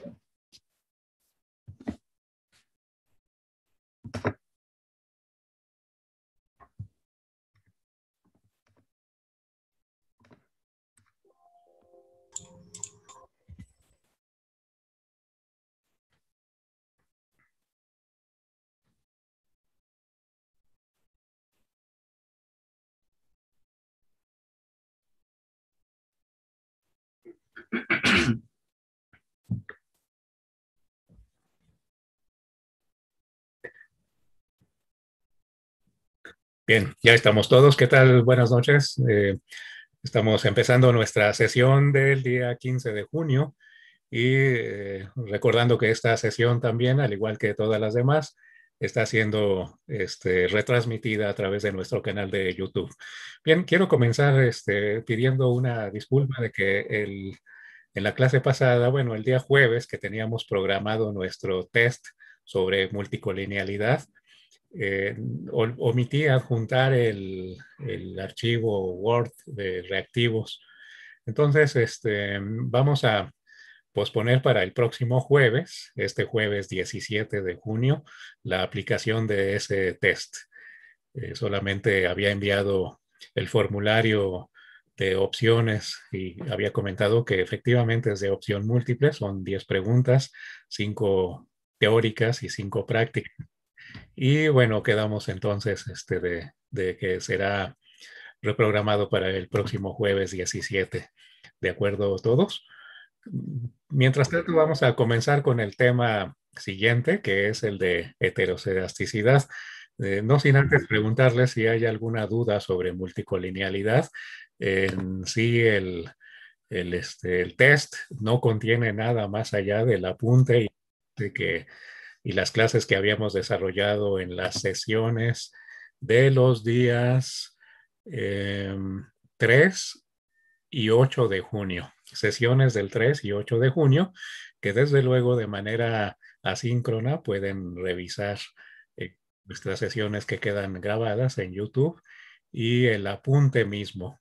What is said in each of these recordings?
action. Bien, ya estamos todos. ¿Qué tal? Buenas noches. Eh, estamos empezando nuestra sesión del día 15 de junio y eh, recordando que esta sesión también, al igual que todas las demás, está siendo este, retransmitida a través de nuestro canal de YouTube. Bien, quiero comenzar este, pidiendo una disculpa de que en la clase pasada, bueno, el día jueves que teníamos programado nuestro test sobre multicolinealidad, eh, omití adjuntar el, archivo Word de reactivos. Entonces, este, vamos a posponer para el próximo jueves, este jueves 17 de junio, la aplicación de ese test. Eh, solamente había enviado el formulario de opciones y había comentado que efectivamente es de opción múltiple, son 10 preguntas, 5 teóricas y 5 prácticas. Y bueno, quedamos entonces este, de, de que será reprogramado para el próximo jueves 17. ¿De acuerdo todos? Mientras tanto, vamos a comenzar con el tema siguiente, que es el de heterocedasticidad. Eh, no sin antes preguntarle si hay alguna duda sobre multicolinealidad. En sí, el, este, el test no contiene nada más allá del apunte de que y las clases que habíamos desarrollado en las sesiones de los días 3 eh, y 8 de junio, sesiones del 3 y 8 de junio, que desde luego de manera asíncrona pueden revisar eh, nuestras sesiones que quedan grabadas en YouTube y el apunte mismo.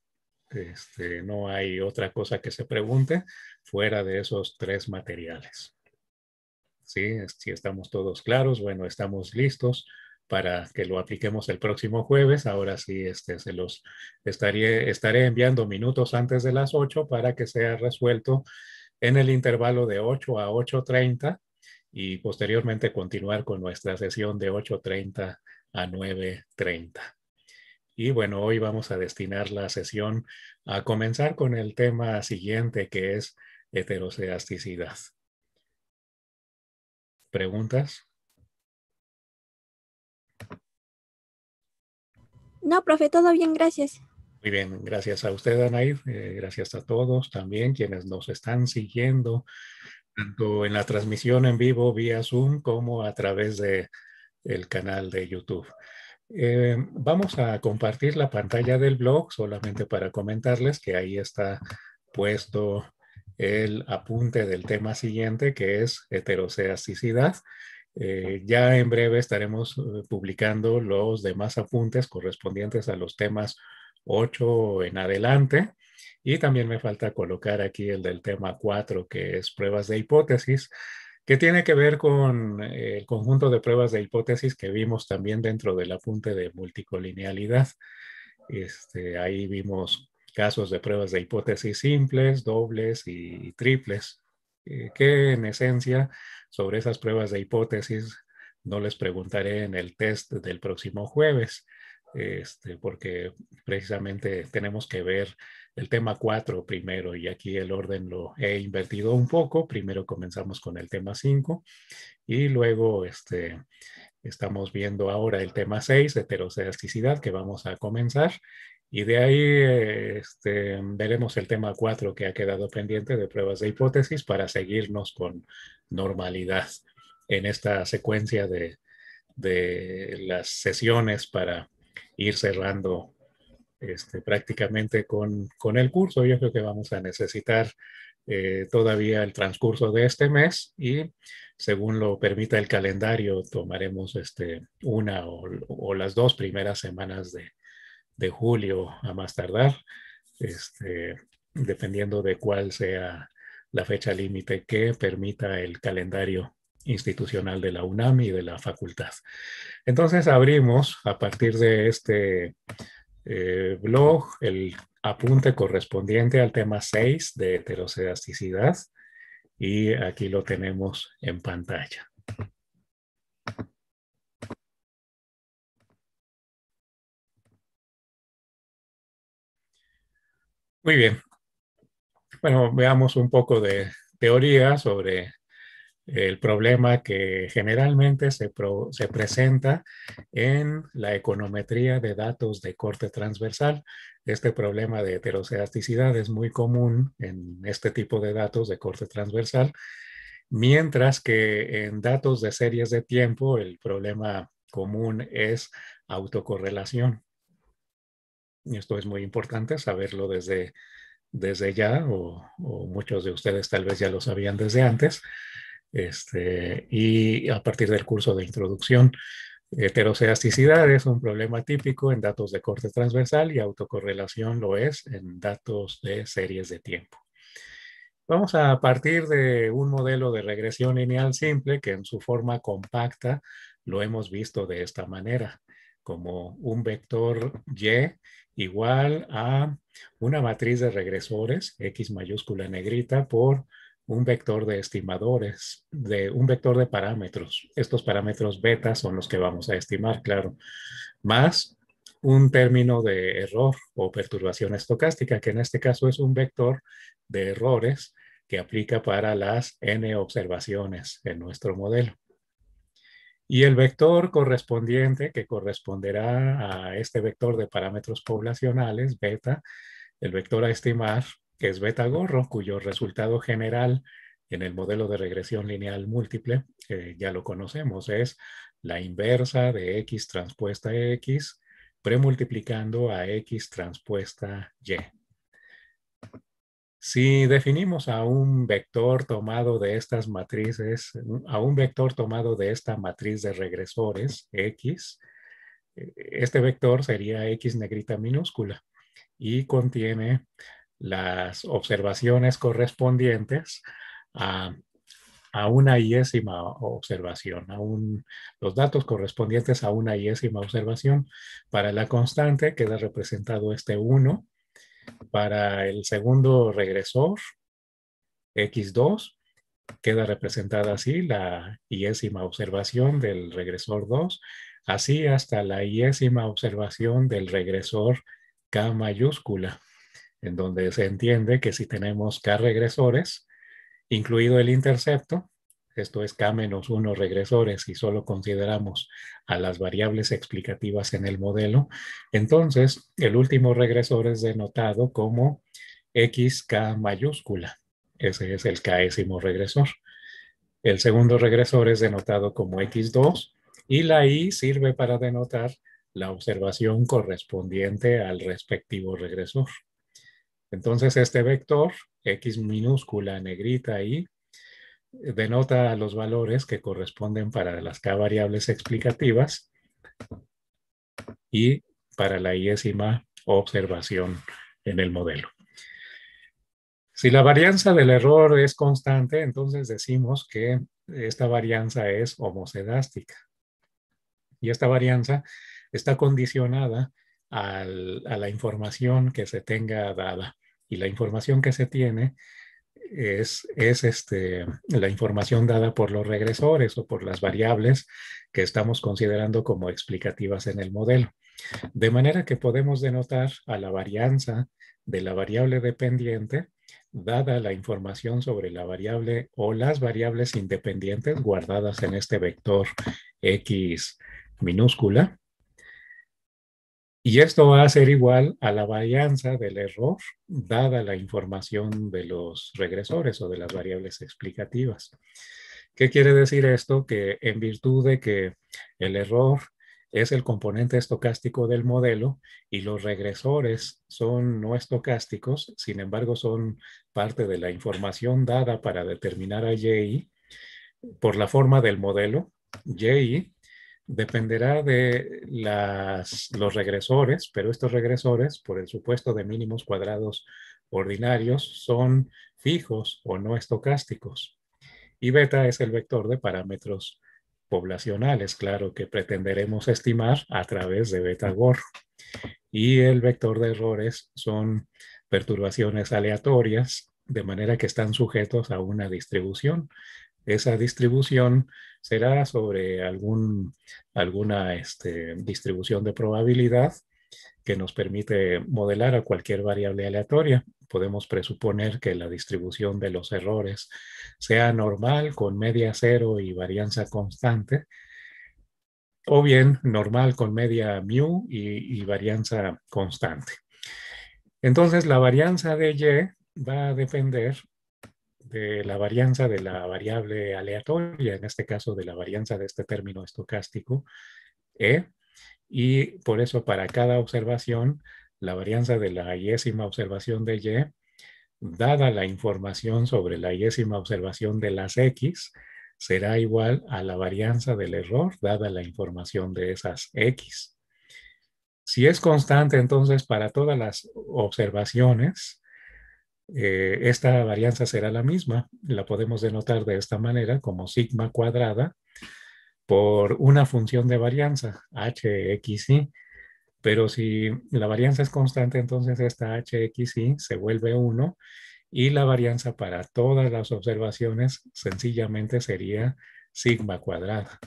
Este, no hay otra cosa que se pregunte fuera de esos tres materiales. Si estamos todos claros, bueno, estamos listos para que lo apliquemos el próximo jueves. Ahora sí, este, se los estaré, estaré enviando minutos antes de las 8 para que sea resuelto en el intervalo de 8 a 8.30 y posteriormente continuar con nuestra sesión de 8.30 a 9.30. Y bueno, hoy vamos a destinar la sesión a comenzar con el tema siguiente que es heteroseasticidad preguntas? No, profe, todo bien, gracias. Muy bien, gracias a usted, Anaí, eh, gracias a todos también quienes nos están siguiendo, tanto en la transmisión en vivo vía Zoom como a través de el canal de YouTube. Eh, vamos a compartir la pantalla del blog solamente para comentarles que ahí está puesto el apunte del tema siguiente, que es heteroseasticidad. Eh, ya en breve estaremos eh, publicando los demás apuntes correspondientes a los temas 8 en adelante. Y también me falta colocar aquí el del tema 4, que es pruebas de hipótesis, que tiene que ver con eh, el conjunto de pruebas de hipótesis que vimos también dentro del apunte de multicolinealidad. Este, ahí vimos casos de pruebas de hipótesis simples, dobles y triples, eh, que en esencia sobre esas pruebas de hipótesis no les preguntaré en el test del próximo jueves, este, porque precisamente tenemos que ver el tema 4 primero y aquí el orden lo he invertido un poco. Primero comenzamos con el tema 5 y luego este, estamos viendo ahora el tema 6, heteroscedasticidad, que vamos a comenzar y de ahí este, veremos el tema 4 que ha quedado pendiente de pruebas de hipótesis para seguirnos con normalidad en esta secuencia de, de las sesiones para ir cerrando este, prácticamente con, con, el curso. Yo creo que vamos a necesitar eh, todavía el transcurso de este mes y según lo permita el calendario tomaremos este, una o, o las dos primeras semanas de, de julio a más tardar, este, dependiendo de cuál sea la fecha límite que permita el calendario institucional de la UNAM y de la facultad. Entonces abrimos a partir de este eh, blog el apunte correspondiente al tema 6 de heterocedasticidad y aquí lo tenemos en pantalla. Muy bien. Bueno, veamos un poco de teoría sobre el problema que generalmente se, presenta en la econometría de datos de corte transversal. Este problema de heteroseasticidad es muy común en este tipo de datos de corte transversal, mientras que en datos de series de tiempo el problema común es autocorrelación esto es muy importante saberlo desde, desde ya, o, muchos de ustedes tal vez ya lo sabían desde antes, este, y a partir del curso de introducción, heteroseasticidad es un problema típico en datos de corte transversal y autocorrelación lo es en datos de series de tiempo. Vamos a partir de un modelo de regresión lineal simple que en su forma compacta lo hemos visto de esta manera, como un vector y igual a una matriz de regresores, X mayúscula negrita, por un vector de estimadores, de un vector de parámetros. Estos parámetros beta son los que vamos a estimar, claro, más un término de error o perturbación estocástica, que en este caso es un vector de errores que aplica para las n observaciones en nuestro modelo y el vector correspondiente que corresponderá a este vector de parámetros poblacionales, beta, el vector a estimar, que es beta gorro, cuyo resultado general en el modelo de regresión lineal múltiple, ya lo conocemos, es la inversa de x transpuesta x premultiplicando a x transpuesta y. Si definimos a un vector tomado de estas matrices, a un vector tomado de esta matriz de regresores, X, eh, este vector sería X negrita minúscula y contiene las observaciones correspondientes a, una yésima observación, a un, los datos correspondientes a una yésima observación. Para la constante queda representado este 1 para el segundo regresor, X2, queda representada así la yésima observación del regresor 2, así hasta la yésima observación del regresor K mayúscula, en donde se entiende que si tenemos K regresores, incluido el intercepto, esto es K menos 1 regresores, y solo consideramos a las variables explicativas en el modelo, entonces el último regresor es denotado como XK mayúscula. Ese es el késimo regresor. El segundo regresor es denotado como X2 y la i sirve para denotar la observación correspondiente al respectivo regresor. Entonces este vector, X minúscula negrita Y, denota los valores que corresponden para las K variables explicativas y para la yésima observación en el modelo. Si la varianza del error es constante, entonces decimos que esta varianza es homocedástica. Y esta varianza está condicionada a la información que se tenga dada. Y la información que se tiene es, este, la información dada por los regresores o por las variables que estamos considerando como explicativas en el modelo. De manera que podemos denotar a la varianza de la variable dependiente dada la información sobre la variable o las variables independientes guardadas en este vector x minúscula y esto va a ser igual a la varianza del error dada la información de los regresores o de las variables explicativas. ¿Qué quiere decir esto? Que en virtud de que el error es el componente estocástico del modelo y los regresores son no estocásticos, sin embargo son parte de la información dada para determinar a Y por la forma del modelo. Y dependerá de los regresores, pero estos regresores, por el supuesto de mínimos cuadrados ordinarios, son fijos o no estocásticos. Y beta es el vector de parámetros poblacionales, claro, que pretenderemos estimar a través de beta gor Y el vector de errores son perturbaciones aleatorias, de manera que están sujetos a una distribución esa distribución será sobre algún, alguna este, distribución de probabilidad que nos permite modelar a cualquier variable aleatoria. Podemos presuponer que la distribución de los errores sea normal con media cero y varianza constante, o bien normal con media mu y, y varianza constante. Entonces, la varianza de y va a depender de la varianza de la variable aleatoria, en este caso de la varianza de este término estocástico, E, y por eso para cada observación, la varianza de la yésima observación de Y, dada la información sobre la yésima observación de las X, será igual a la varianza del error dada la información de esas X. Si es constante, entonces, para todas las observaciones, eh, esta varianza será la misma. La podemos denotar de esta manera como sigma cuadrada por una función de varianza, h, y, Pero si la varianza es constante, entonces esta h, y se vuelve 1 y la varianza para todas las observaciones sencillamente sería sigma cuadrada.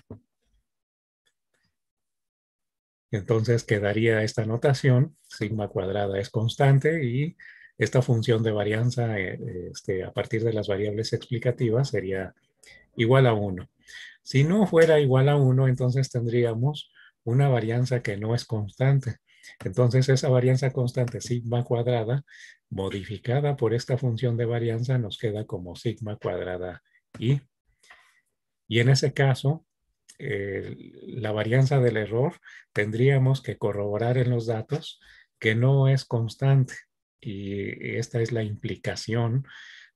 Entonces quedaría esta notación, sigma cuadrada es constante y esta función de varianza eh, eh, este, a partir de las variables explicativas sería igual a 1. Si no fuera igual a 1, entonces tendríamos una varianza que no es constante. Entonces esa varianza constante sigma cuadrada modificada por esta función de varianza nos queda como sigma cuadrada y. Y en ese caso, eh, la varianza del error tendríamos que corroborar en los datos que no es constante y esta es la implicación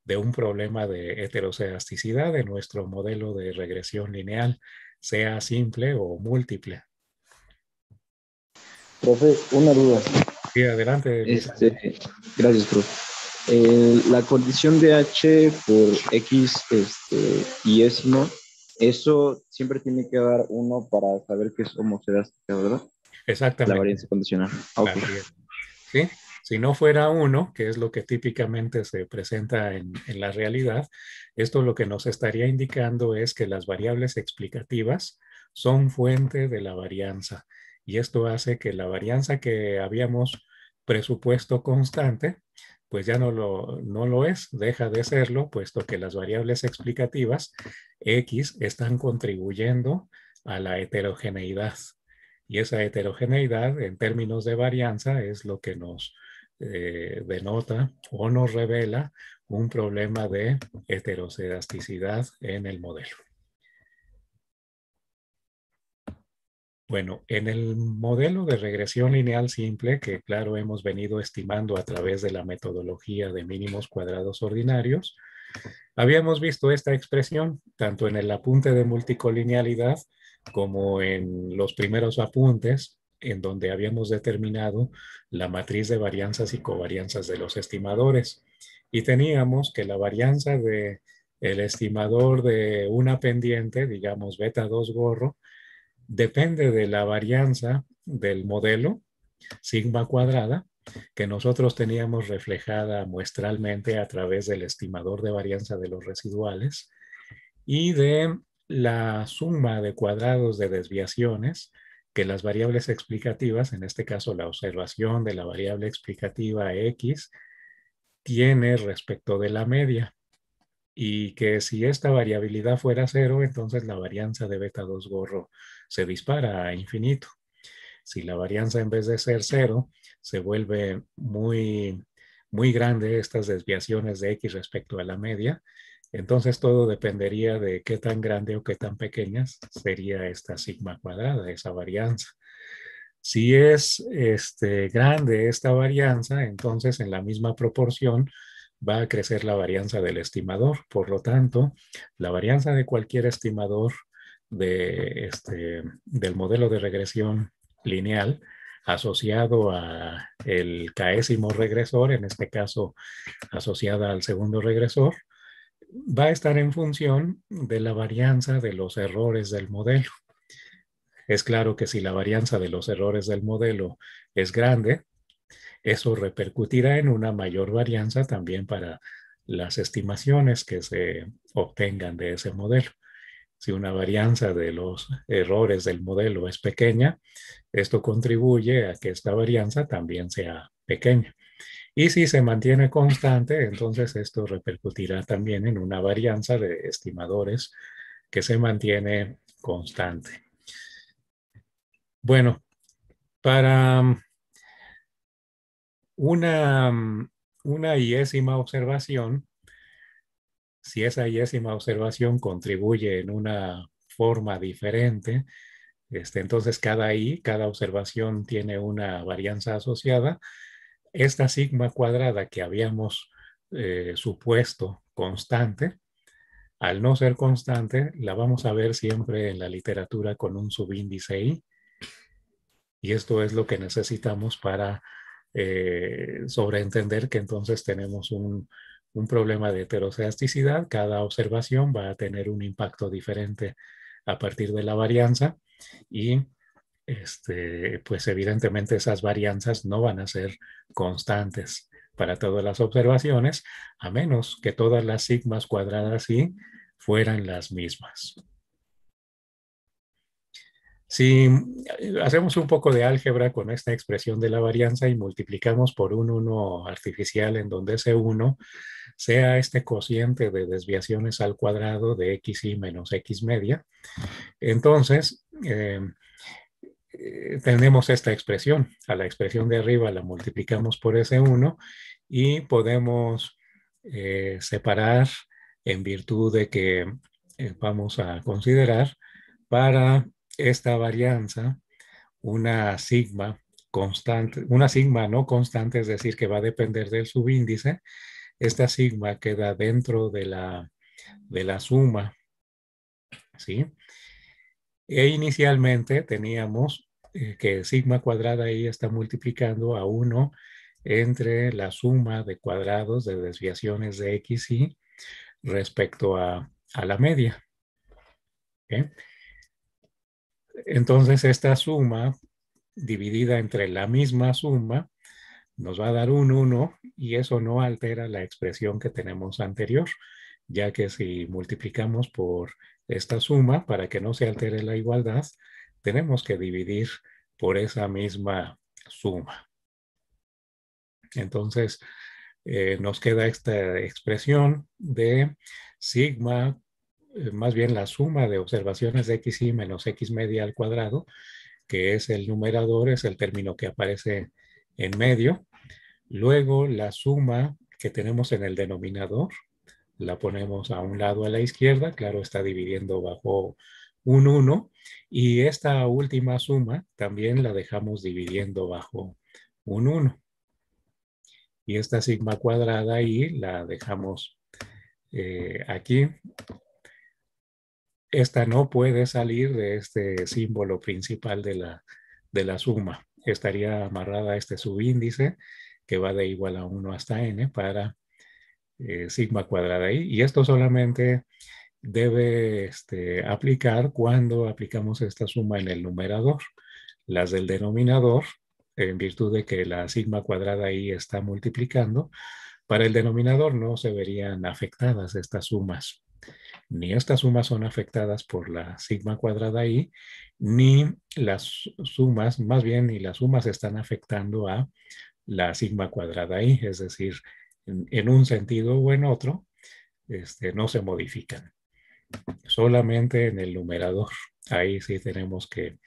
de un problema de heterosegasticidad de nuestro modelo de regresión lineal, sea simple o múltiple. Profe, una duda. Sí, adelante. Este, gracias, profe. Eh, la condición de H por X este, y ¿no? eso siempre tiene que dar uno para saber que es homosegástica, ¿verdad? Exactamente. La varianza condicional. Ah, sí. Si no fuera uno, que es lo que típicamente se presenta en, la realidad, esto lo que nos estaría indicando es que las variables explicativas son fuente de la varianza. Y esto hace que la varianza que habíamos presupuesto constante, pues ya no no lo es, deja de serlo, puesto que las variables explicativas X están contribuyendo a la heterogeneidad. Y esa heterogeneidad en términos de varianza es lo que nos eh, denota o nos revela un problema de heterocedasticidad en el modelo. Bueno, en el modelo de regresión lineal simple, que claro hemos venido estimando a través de la metodología de mínimos cuadrados ordinarios, habíamos visto esta expresión tanto en el apunte de multicolinealidad como en los primeros apuntes en donde habíamos determinado la matriz de varianzas y covarianzas de los estimadores. Y teníamos que la varianza de el estimador de una pendiente, digamos beta 2 gorro, depende de la varianza del modelo sigma cuadrada que nosotros teníamos reflejada muestralmente a través del estimador de varianza de los residuales y de la suma de cuadrados de desviaciones que las variables explicativas, en este caso la observación de la variable explicativa X, tiene respecto de la media y que si esta variabilidad fuera cero, entonces la varianza de beta 2 gorro se dispara a infinito. Si la varianza en vez de ser cero, se vuelve muy, muy grande estas desviaciones de x respecto a la media, entonces todo dependería de qué tan grande o qué tan pequeña sería esta sigma cuadrada, esa varianza. Si es este, grande esta varianza, entonces en la misma proporción va a crecer la varianza del estimador. Por lo tanto, la varianza de cualquier estimador de, este, del modelo de regresión lineal asociado a el caésimo regresor, en este caso asociada al segundo regresor, va a estar en función de la varianza de los errores del modelo. Es claro que si la varianza de los errores del modelo es grande, eso repercutirá en una mayor varianza también para las estimaciones que se obtengan de ese modelo. Si una varianza de los errores del modelo es pequeña, esto contribuye a que esta varianza también sea pequeña. Y si se mantiene constante, entonces esto repercutirá también en una varianza de estimadores que se mantiene constante. Bueno, para mm, una, mm, una yésima observación, si esa yésima observación contribuye en una forma diferente, este, entonces cada i, cada observación tiene una varianza asociada, esta sigma cuadrada que habíamos eh, supuesto constante, al no ser constante, la vamos a ver siempre en la literatura con un subíndice I. Y esto es lo que necesitamos para eh, sobreentender que entonces tenemos un, problema de heteroseasticidad. Cada observación va a tener un impacto diferente a partir de la varianza y este, pues evidentemente esas varianzas no van a ser constantes para todas las observaciones, a menos que todas las sigmas cuadradas y fueran las mismas. Si hacemos un poco de álgebra con esta expresión de la varianza y multiplicamos por un 1 artificial en donde ese 1 sea este cociente de desviaciones al cuadrado de x y menos x media, entonces eh, eh, tenemos esta expresión. A la expresión de arriba la multiplicamos por ese 1 y podemos eh, separar en virtud de que eh, vamos a considerar para esta varianza una sigma constante, una sigma no constante, es decir, que va a depender del subíndice. Esta sigma queda dentro de la, de la suma, ¿sí? E inicialmente teníamos eh, que sigma cuadrada ahí está multiplicando a 1 entre la suma de cuadrados de desviaciones de x y respecto a, la media. Entonces esta suma dividida entre la misma suma nos va a dar un 1 y eso no altera la expresión que tenemos anterior, ya que si multiplicamos por esta suma para que no se altere la igualdad, tenemos que dividir por esa misma suma. Entonces, eh, nos queda esta expresión de sigma, eh, más bien la suma de observaciones de y menos x media al cuadrado, que es el numerador, es el término que aparece en medio. Luego la suma que tenemos en el denominador, la ponemos a un lado a la izquierda, claro, está dividiendo bajo un 1 y esta última suma también la dejamos dividiendo bajo un 1. Y esta sigma cuadrada ahí la dejamos eh, aquí. Esta no puede salir de este símbolo principal de la, de la suma. Estaría amarrada a este subíndice que va de igual a 1 hasta n para eh, sigma cuadrada ahí Y esto solamente debe este, aplicar cuando aplicamos esta suma en el numerador. Las del denominador, en virtud de que la sigma cuadrada I está multiplicando, para el denominador no se verían afectadas estas sumas. Ni estas sumas son afectadas por la sigma cuadrada i, ni las sumas, más bien, ni las sumas están afectando a la sigma cuadrada i, es decir, en, un sentido o en otro, este, no se modifican solamente en el numerador. Ahí sí tenemos que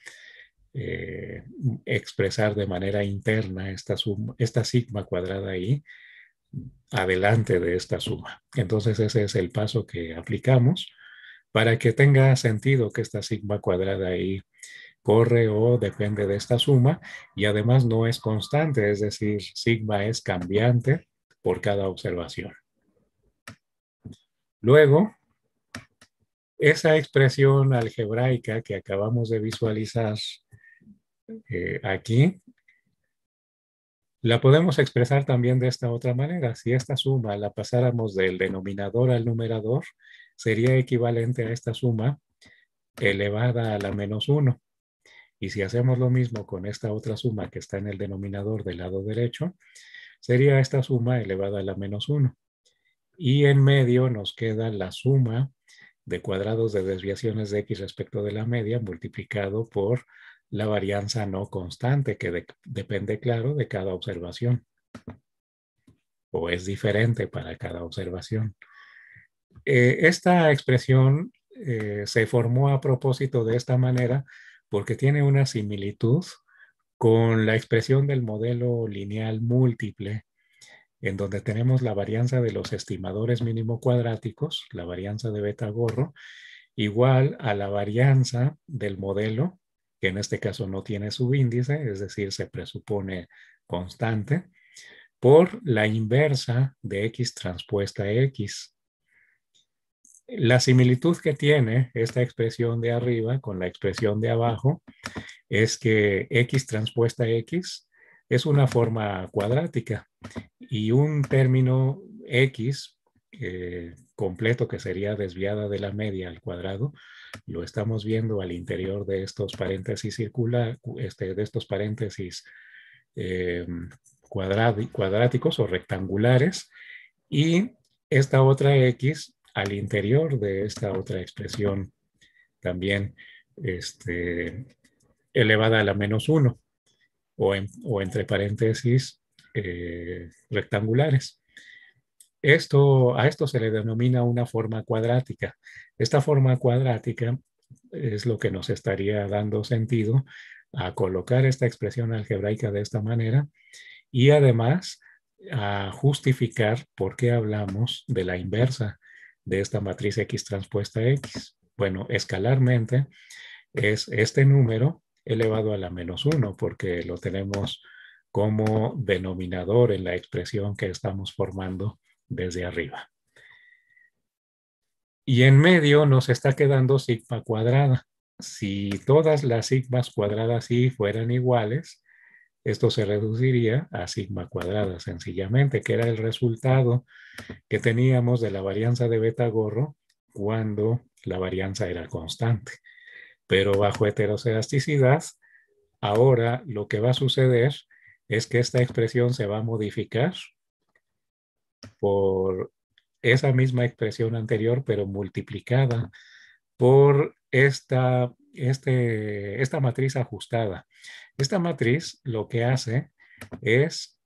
eh, expresar de manera interna esta, esta sigma cuadrada ahí adelante de esta suma. Entonces ese es el paso que aplicamos para que tenga sentido que esta sigma cuadrada ahí corre o depende de esta suma y además no es constante, es decir, sigma es cambiante por cada observación. Luego, esa expresión algebraica que acabamos de visualizar eh, aquí, la podemos expresar también de esta otra manera. Si esta suma la pasáramos del denominador al numerador, sería equivalente a esta suma elevada a la menos 1. Y si hacemos lo mismo con esta otra suma que está en el denominador del lado derecho, sería esta suma elevada a la menos 1. Y en medio nos queda la suma de cuadrados de desviaciones de x respecto de la media multiplicado por la varianza no constante que depende, claro, de cada observación o es diferente para cada observación. Eh, esta expresión eh, se formó a propósito de esta manera porque tiene una similitud con la expresión del modelo lineal múltiple en donde tenemos la varianza de los estimadores mínimo cuadráticos, la varianza de beta gorro, igual a la varianza del modelo, que en este caso no tiene subíndice, es decir, se presupone constante, por la inversa de X transpuesta X. La similitud que tiene esta expresión de arriba con la expresión de abajo es que X transpuesta X es una forma cuadrática y un término X eh, completo que sería desviada de la media al cuadrado, lo estamos viendo al interior de estos paréntesis este, de estos paréntesis em, cuadráticos o rectangulares y esta otra X al interior de esta otra expresión también este, elevada a la menos 1 o, o entre paréntesis eh, rectangulares. Esto, a esto se le denomina una forma cuadrática. Esta forma cuadrática es lo que nos estaría dando sentido a colocar esta expresión algebraica de esta manera y además a justificar por qué hablamos de la inversa de esta matriz X transpuesta X. Bueno, escalarmente es este número elevado a la menos 1 porque lo tenemos como denominador en la expresión que estamos formando desde arriba. Y en medio nos está quedando sigma cuadrada. Si todas las sigmas cuadradas y fueran iguales, esto se reduciría a sigma cuadrada sencillamente, que era el resultado que teníamos de la varianza de beta gorro cuando la varianza era constante. Pero bajo heteroelasticidad, ahora lo que va a suceder es que esta expresión se va a modificar por esa misma expresión anterior, pero multiplicada por este, esta, matriz ajustada. Esta matriz lo que hace es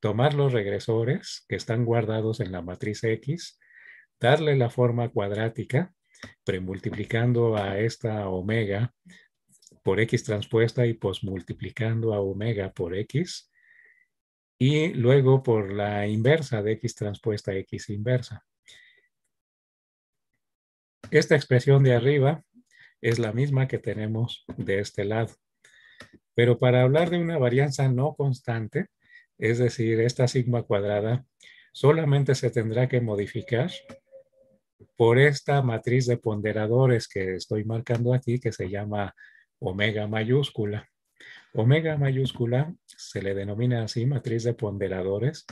tomar los regresores que están guardados en la matriz X, darle la forma cuadrática, premultiplicando a esta omega por X transpuesta y posmultiplicando a omega por X, y luego por la inversa de X transpuesta X inversa. Esta expresión de arriba es la misma que tenemos de este lado. Pero para hablar de una varianza no constante, es decir, esta sigma cuadrada, solamente se tendrá que modificar por esta matriz de ponderadores que estoy marcando aquí, que se llama omega mayúscula. Omega mayúscula se le denomina así matriz de ponderadores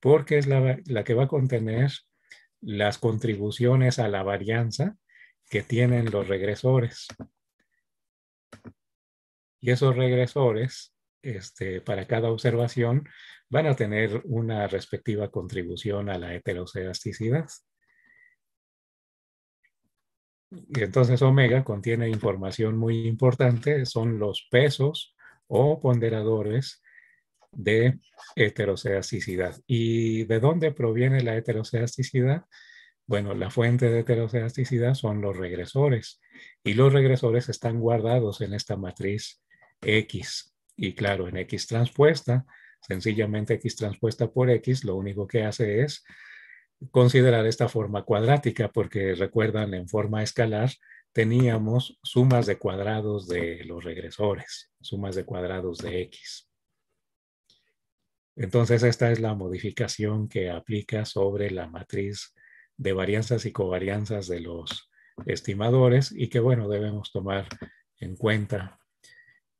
porque es la, que va a contener las contribuciones a la varianza que tienen los regresores. Y esos regresores, este, para cada observación, van a tener una respectiva contribución a la heteroceasticidad. Y entonces omega contiene información muy importante, son los pesos o ponderadores de heteroceasticidad. ¿Y de dónde proviene la heteroceasticidad? Bueno, la fuente de heteroceasticidad son los regresores y los regresores están guardados en esta matriz X. Y claro, en X transpuesta, sencillamente X transpuesta por X, lo único que hace es considerar esta forma cuadrática, porque recuerdan en forma escalar teníamos sumas de cuadrados de los regresores, sumas de cuadrados de x. Entonces, esta es la modificación que aplica sobre la matriz de varianzas y covarianzas de los estimadores y que, bueno, debemos tomar en cuenta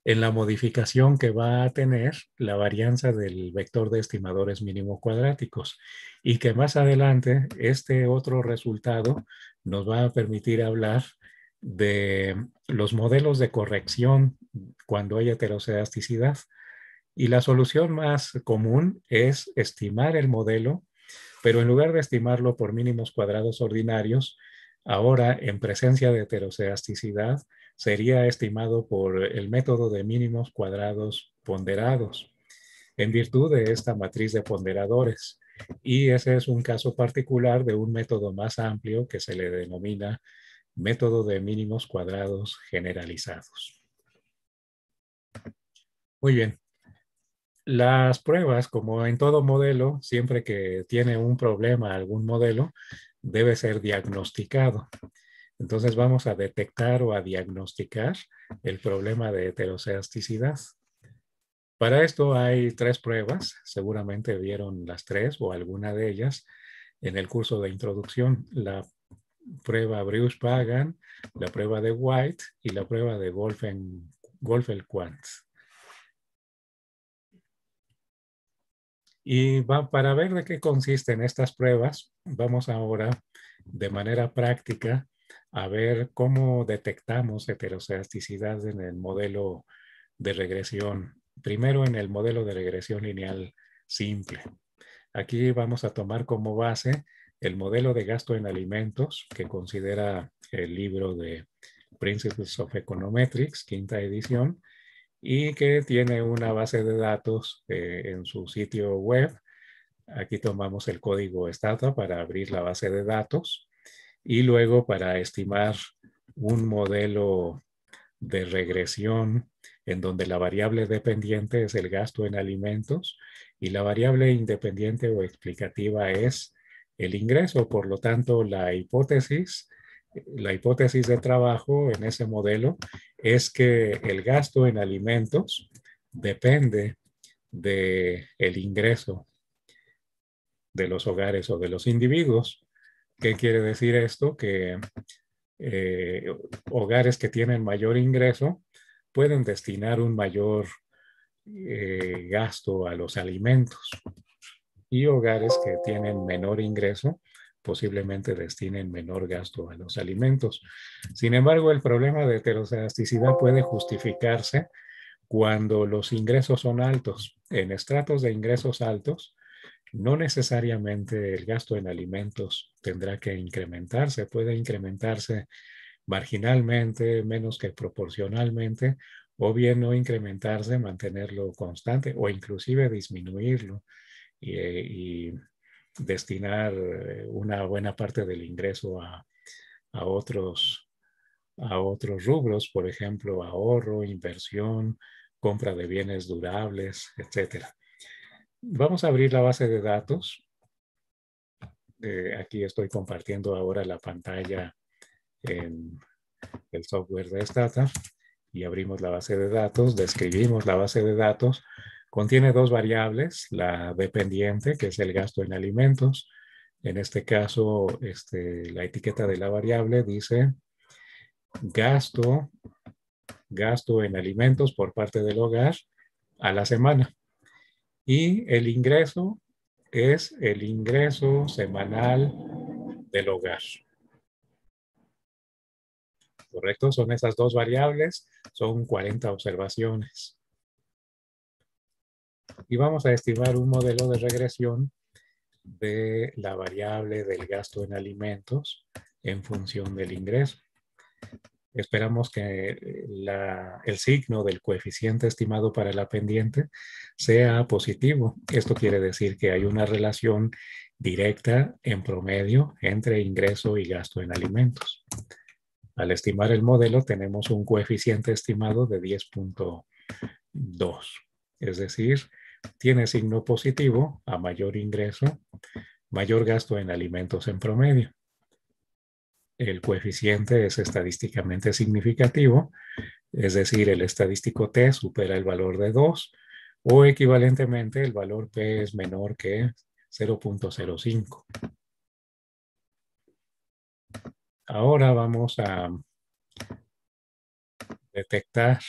en la modificación que va a tener la varianza del vector de estimadores mínimo cuadráticos y que más adelante este otro resultado nos va a permitir hablar de los modelos de corrección cuando hay heterocedasticidad. Y la solución más común es estimar el modelo, pero en lugar de estimarlo por mínimos cuadrados ordinarios, ahora en presencia de heterocedasticidad sería estimado por el método de mínimos cuadrados ponderados, en virtud de esta matriz de ponderadores. Y ese es un caso particular de un método más amplio que se le denomina método de mínimos cuadrados generalizados. Muy bien. Las pruebas, como en todo modelo, siempre que tiene un problema algún modelo, debe ser diagnosticado. Entonces vamos a detectar o a diagnosticar el problema de heteroseasticidad. Para esto hay tres pruebas, seguramente vieron las tres o alguna de ellas en el curso de introducción. La prueba Bruce Pagan, la prueba de White y la prueba de Golfen, Quantz. Y va, para ver de qué consisten estas pruebas, vamos ahora de manera práctica a ver cómo detectamos heteroseasticidad en el modelo de regresión. Primero en el modelo de regresión lineal simple. Aquí vamos a tomar como base el modelo de gasto en alimentos que considera el libro de Principles of Econometrics, quinta edición, y que tiene una base de datos eh, en su sitio web. Aquí tomamos el código STATA para abrir la base de datos y luego para estimar un modelo de regresión en donde la variable dependiente es el gasto en alimentos y la variable independiente o explicativa es el ingreso. Por lo tanto, la hipótesis, la hipótesis de trabajo en ese modelo es que el gasto en alimentos depende del el ingreso de los hogares o de los individuos. ¿Qué quiere decir esto? Que eh, hogares que tienen mayor ingreso pueden destinar un mayor eh, gasto a los alimentos y hogares que tienen menor ingreso posiblemente destinen menor gasto a los alimentos. Sin embargo, el problema de heteroelasticidad puede justificarse cuando los ingresos son altos. En estratos de ingresos altos, no necesariamente el gasto en alimentos tendrá que incrementarse, puede incrementarse marginalmente, menos que proporcionalmente, o bien no incrementarse, mantenerlo constante o inclusive disminuirlo eh, y, destinar eh, una buena parte del ingreso a, otros, a otros rubros, por ejemplo, ahorro, inversión, compra de bienes durables, etc. Vamos a abrir la base de datos. Eh, aquí estoy compartiendo ahora la pantalla en el software de Stata y abrimos la base de datos, describimos la base de datos Contiene dos variables, la dependiente, que es el gasto en alimentos. En este caso, este, la etiqueta de la variable dice gasto, gasto en alimentos por parte del hogar a la semana. Y el ingreso es el ingreso semanal del hogar. ¿Correcto? Son esas dos variables, son 40 observaciones y vamos a estimar un modelo de regresión de la variable del gasto en alimentos en función del ingreso. Esperamos que eh, el signo del coeficiente estimado para la pendiente sea positivo. Esto quiere decir que hay una relación directa en promedio entre ingreso y gasto en alimentos. Al estimar el modelo tenemos un coeficiente estimado de 10.2, es decir, tiene signo positivo a mayor ingreso, mayor gasto en alimentos en promedio. El coeficiente es estadísticamente significativo, es decir, el estadístico T supera el valor de 2 o equivalentemente el valor P es menor que 0.05. Ahora vamos a detectar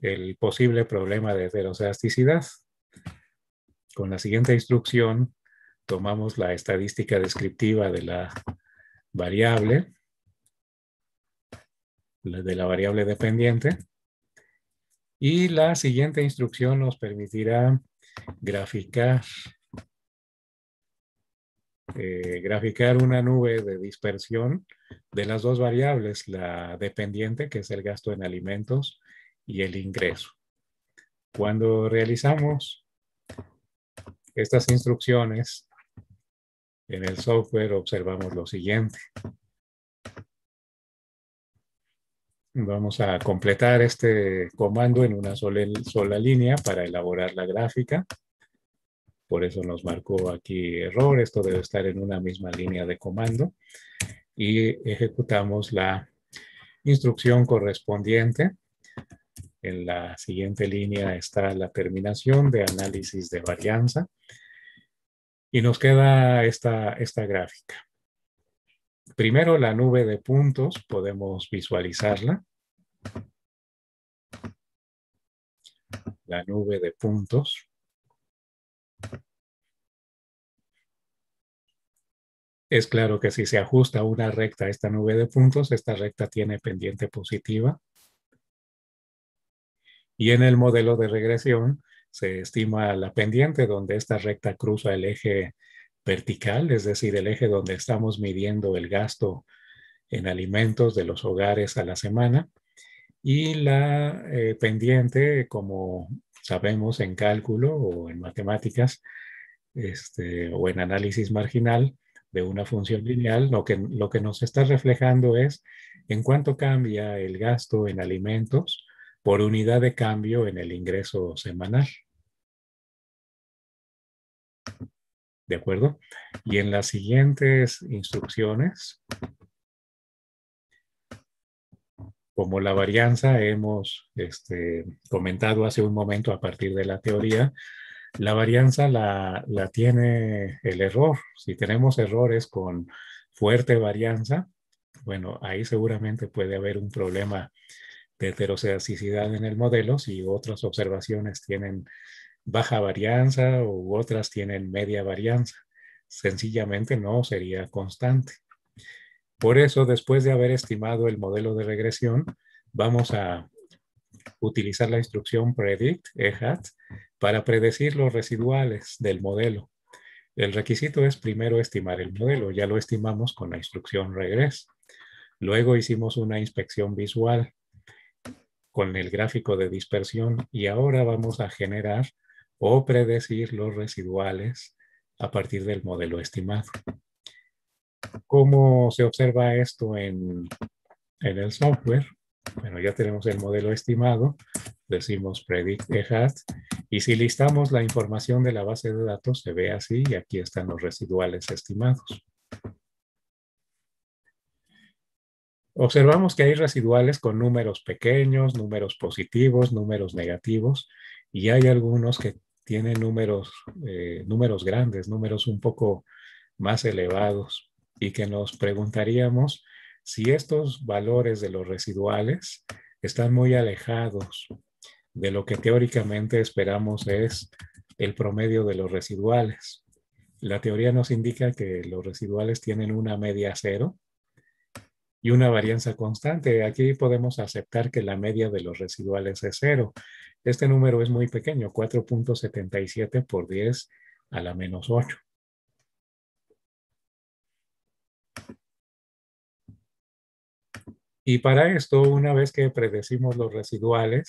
el posible problema de heteroplasticidad. Con la siguiente instrucción tomamos la estadística descriptiva de la variable, de la variable dependiente, y la siguiente instrucción nos permitirá graficar, eh, graficar una nube de dispersión de las dos variables, la dependiente, que es el gasto en alimentos, y el ingreso. Cuando realizamos estas instrucciones, en el software observamos lo siguiente. Vamos a completar este comando en una sola, sola línea para elaborar la gráfica. Por eso nos marcó aquí error. Esto debe estar en una misma línea de comando. Y ejecutamos la instrucción correspondiente en la siguiente línea está la terminación de análisis de varianza. Y nos queda esta, gráfica. Primero la nube de puntos, podemos visualizarla. La nube de puntos. Es claro que si se ajusta una recta a esta nube de puntos, esta recta tiene pendiente positiva. Y en el modelo de regresión se estima la pendiente donde esta recta cruza el eje vertical, es decir, el eje donde estamos midiendo el gasto en alimentos de los hogares a la semana. Y la eh, pendiente, como sabemos en cálculo o en matemáticas este, o en análisis marginal de una función lineal, lo que, lo que nos está reflejando es en cuánto cambia el gasto en alimentos por unidad de cambio en el ingreso semanal. ¿De acuerdo? Y en las siguientes instrucciones, como la varianza hemos este, comentado hace un momento a partir de la teoría, la varianza la tiene el error. Si tenemos errores con fuerte varianza, bueno, ahí seguramente puede haber un problema de heteroscedicidad en el modelo, si otras observaciones tienen baja varianza u otras tienen media varianza. Sencillamente no sería constante. Por eso, después de haber estimado el modelo de regresión, vamos a utilizar la instrucción predict, EHAT, para predecir los residuales del modelo. El requisito es primero estimar el modelo, ya lo estimamos con la instrucción REGRES. Luego hicimos una inspección visual, con el gráfico de dispersión y ahora vamos a generar o predecir los residuales a partir del modelo estimado. ¿Cómo se observa esto en, el software? Bueno, ya tenemos el modelo estimado, decimos predict hat y si listamos la información de la base de datos se ve así y aquí están los residuales estimados. observamos que hay residuales con números pequeños, números positivos, números negativos, y hay algunos que tienen números, eh, números grandes, números un poco más elevados, y que nos preguntaríamos si estos valores de los residuales están muy alejados de lo que teóricamente esperamos es el promedio de los residuales. La teoría nos indica que los residuales tienen una media cero, y una varianza constante. Aquí podemos aceptar que la media de los residuales es cero. Este número es muy pequeño, 4.77 por 10 a la menos 8. Y para esto, una vez que predecimos los residuales,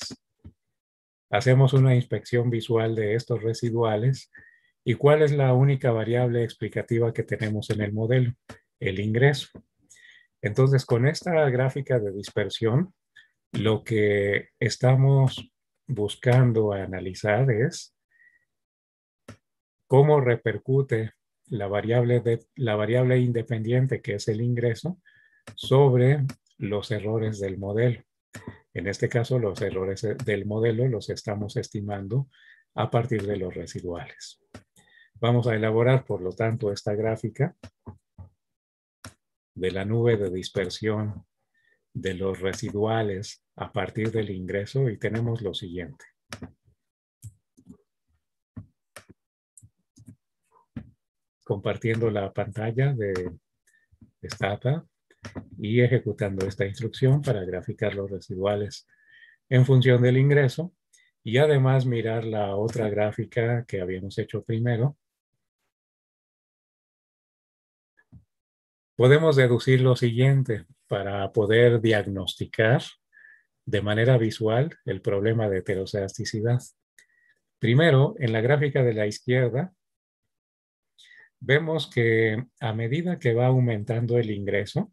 hacemos una inspección visual de estos residuales y cuál es la única variable explicativa que tenemos en el modelo, el ingreso. Entonces, con esta gráfica de dispersión, lo que estamos buscando analizar es cómo repercute la variable, la variable independiente, que es el ingreso, sobre los errores del modelo. En este caso, los errores del modelo los estamos estimando a partir de los residuales. Vamos a elaborar, por lo tanto, esta gráfica de la nube de dispersión de los residuales a partir del ingreso y tenemos lo siguiente. Compartiendo la pantalla de Stata y ejecutando esta instrucción para graficar los residuales en función del ingreso y además mirar la otra gráfica que habíamos hecho primero podemos deducir lo siguiente para poder diagnosticar de manera visual el problema de heteroseasticidad. Primero, en la gráfica de la izquierda, vemos que a medida que va aumentando el ingreso,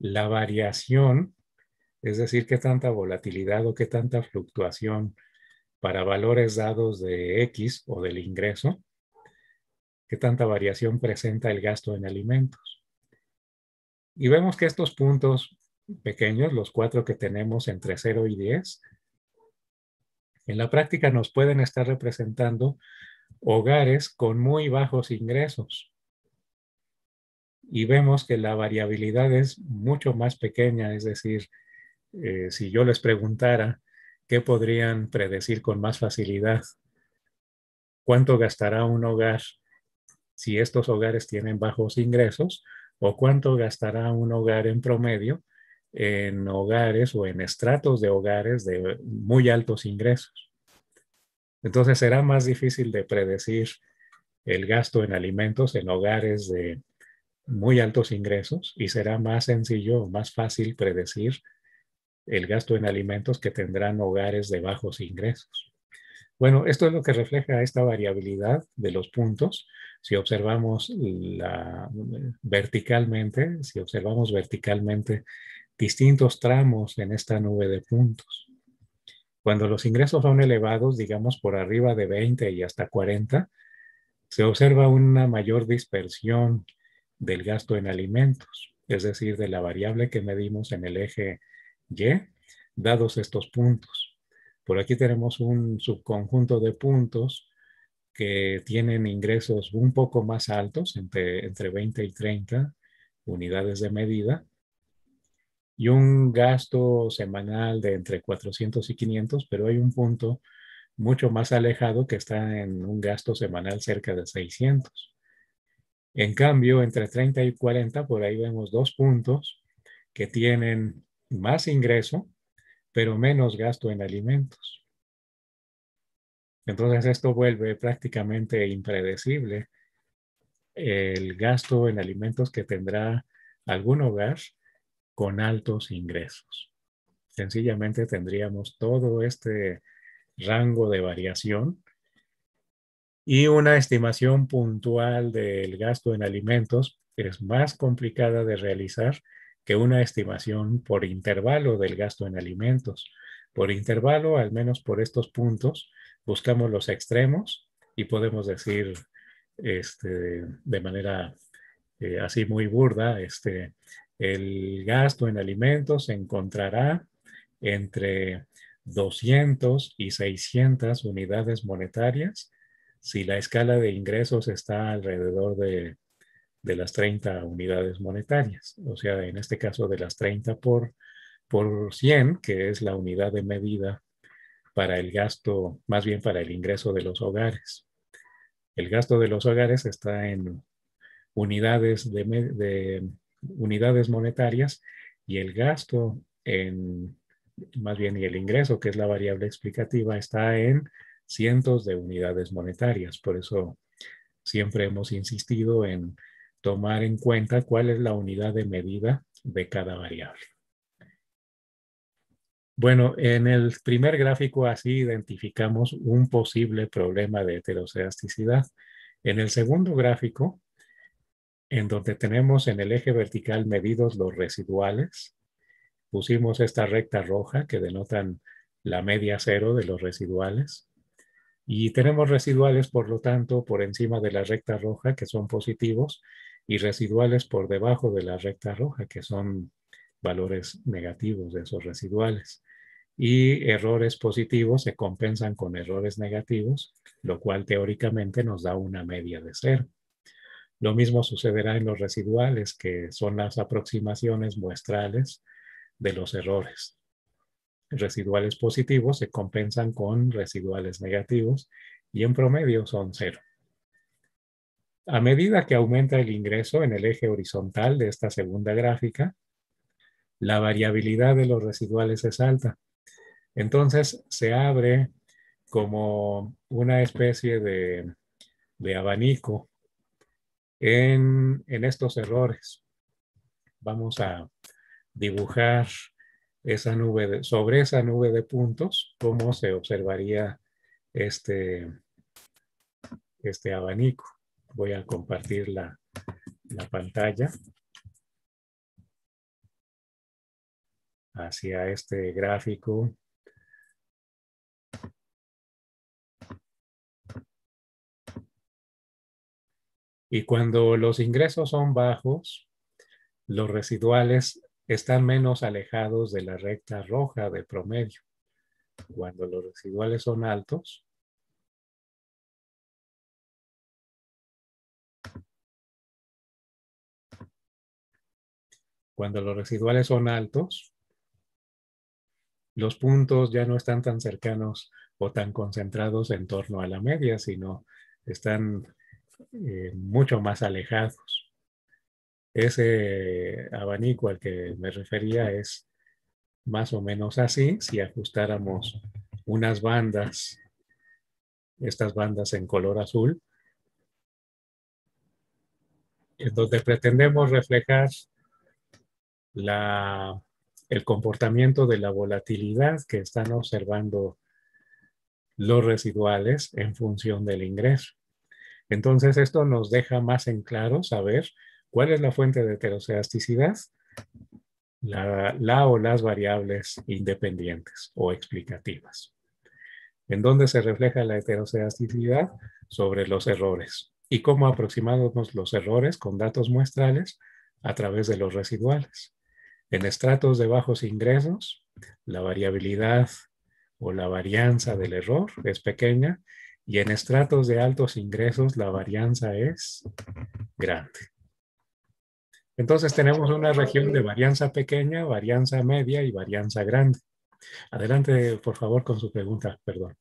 la variación, es decir, qué tanta volatilidad o qué tanta fluctuación para valores dados de X o del ingreso, qué tanta variación presenta el gasto en alimentos. Y vemos que estos puntos pequeños, los cuatro que tenemos entre 0 y 10, en la práctica nos pueden estar representando hogares con muy bajos ingresos. Y vemos que la variabilidad es mucho más pequeña, es decir, eh, si yo les preguntara qué podrían predecir con más facilidad, cuánto gastará un hogar si estos hogares tienen bajos ingresos o cuánto gastará un hogar en promedio en hogares o en estratos de hogares de muy altos ingresos. Entonces será más difícil de predecir el gasto en alimentos en hogares de muy altos ingresos y será más sencillo o más fácil predecir el gasto en alimentos que tendrán hogares de bajos ingresos. Bueno, esto es lo que refleja esta variabilidad de los puntos. Si observamos eh, verticalmente, si observamos verticalmente distintos tramos en esta nube de puntos. Cuando los ingresos son elevados, digamos por arriba de 20 y hasta 40, se observa una mayor dispersión del gasto en alimentos, es decir, de la variable que medimos en el eje Y, dados estos puntos. Por aquí tenemos un subconjunto de puntos que tienen ingresos un poco más altos, entre, entre 20 y 30 unidades de medida, y un gasto semanal de entre 400 y 500, pero hay un punto mucho más alejado que está en un gasto semanal cerca de 600. En cambio, entre 30 y 40, por ahí vemos dos puntos que tienen más ingreso, pero menos gasto en alimentos. Entonces esto vuelve prácticamente impredecible el gasto en alimentos que tendrá algún hogar con altos ingresos. Sencillamente tendríamos todo este rango de variación y una estimación puntual del gasto en alimentos es más complicada de realizar que una estimación por intervalo del gasto en alimentos. Por intervalo, al menos por estos puntos, buscamos los extremos y podemos decir este, de manera eh, así muy burda, este, el gasto en alimentos se encontrará entre 200 y 600 unidades monetarias si la escala de ingresos está alrededor de de las 30 unidades monetarias, o sea, en este caso de las 30 por, por 100, que es la unidad de medida para el gasto, más bien para el ingreso de los hogares. El gasto de los hogares está en unidades, unidades monetarias y el gasto en, más bien, y el ingreso, que es la variable explicativa, está en cientos de unidades monetarias. Por eso siempre hemos insistido en tomar en cuenta cuál es la unidad de medida de cada variable. Bueno, en el primer gráfico así identificamos un posible problema de heteroseasticidad. En el segundo gráfico, en donde tenemos en el eje vertical medidos los residuales, pusimos esta recta roja que denotan la media cero de los residuales. Y tenemos residuales, por lo tanto, por encima de la recta roja que son positivos y residuales por debajo de la recta roja, que son valores negativos de esos residuales. Y errores positivos se compensan con errores negativos, lo cual teóricamente nos da una media de cero. Lo mismo sucederá en los residuales, que son las aproximaciones muestrales de los errores. Residuales positivos se compensan con residuales negativos y en promedio son cero. A medida que aumenta el ingreso en el eje horizontal de esta segunda gráfica, la variabilidad de los residuales es alta. Entonces se abre como una especie de, abanico en, estos errores. Vamos a dibujar esa nube sobre esa nube de puntos, cómo se observaría este, este abanico. Voy a compartir la, pantalla hacia este gráfico. Y cuando los ingresos son bajos, los residuales están menos alejados de la recta roja de promedio. Cuando los residuales son altos, Cuando los residuales son altos, los puntos ya no están tan cercanos o tan concentrados en torno a la media, sino están eh, mucho más alejados. Ese abanico al que me refería es más o menos así si ajustáramos unas bandas, estas bandas en color azul, en donde pretendemos reflejar el comportamiento de la volatilidad que están observando los residuales en función del ingreso. Entonces, esto nos deja más en claro saber cuál es la fuente de heteroceasticidad, la, o las variables independientes o explicativas. En dónde se refleja la heteroseasticidad? sobre los errores y cómo aproximamos los errores con datos muestrales a través de los residuales. En estratos de bajos ingresos, la variabilidad o la varianza del error es pequeña y en estratos de altos ingresos la varianza es grande. Entonces tenemos una región de varianza pequeña, varianza media y varianza grande. Adelante, por favor, con su pregunta, perdón.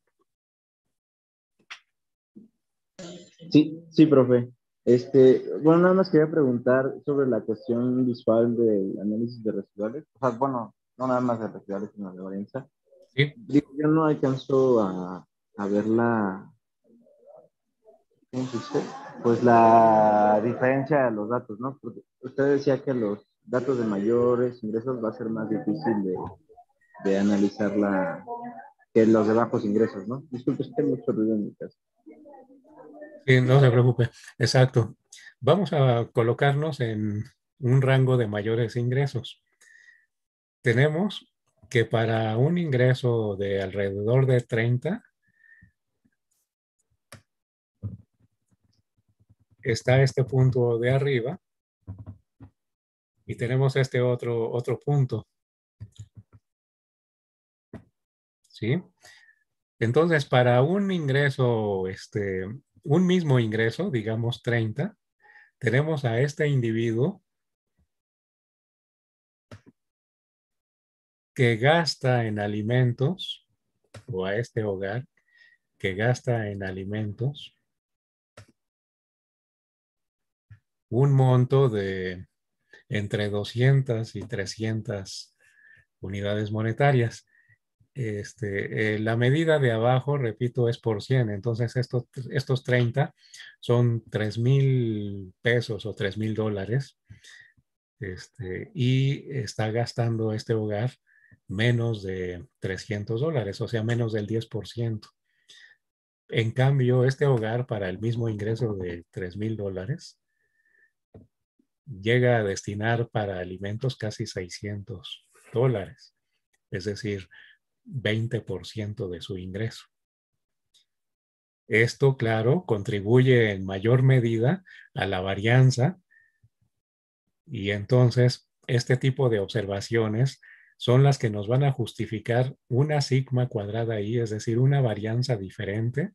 Sí, sí, profe. Este, bueno, nada más quería preguntar sobre la cuestión visual del análisis de residuales. O sea, bueno, no nada más de residuales, sino de varianza. Sí. yo no alcanzo a, a ver la. Pues la diferencia de los datos, ¿no? usted decía que los datos de mayores ingresos va a ser más difícil de, de analizar la, que los de bajos ingresos, ¿no? Disculpe, estoy mucho ruido en mi casa. Sí, no se preocupe. Exacto. Vamos a colocarnos en un rango de mayores ingresos. Tenemos que para un ingreso de alrededor de 30, está este punto de arriba y tenemos este otro, otro punto. ¿Sí? Entonces, para un ingreso este, un mismo ingreso, digamos 30, tenemos a este individuo que gasta en alimentos, o a este hogar que gasta en alimentos un monto de entre 200 y 300 unidades monetarias. Este, eh, la medida de abajo, repito, es por 100. Entonces, estos, 30 son 3 mil pesos o 3 mil dólares. Este, y está gastando este hogar menos de 300 dólares, o sea, menos del 10%. En cambio, este hogar para el mismo ingreso de 3 mil dólares llega a destinar para alimentos casi 600 dólares. Es decir, 20% de su ingreso. Esto, claro, contribuye en mayor medida a la varianza y entonces este tipo de observaciones son las que nos van a justificar una sigma cuadrada y, es decir, una varianza diferente,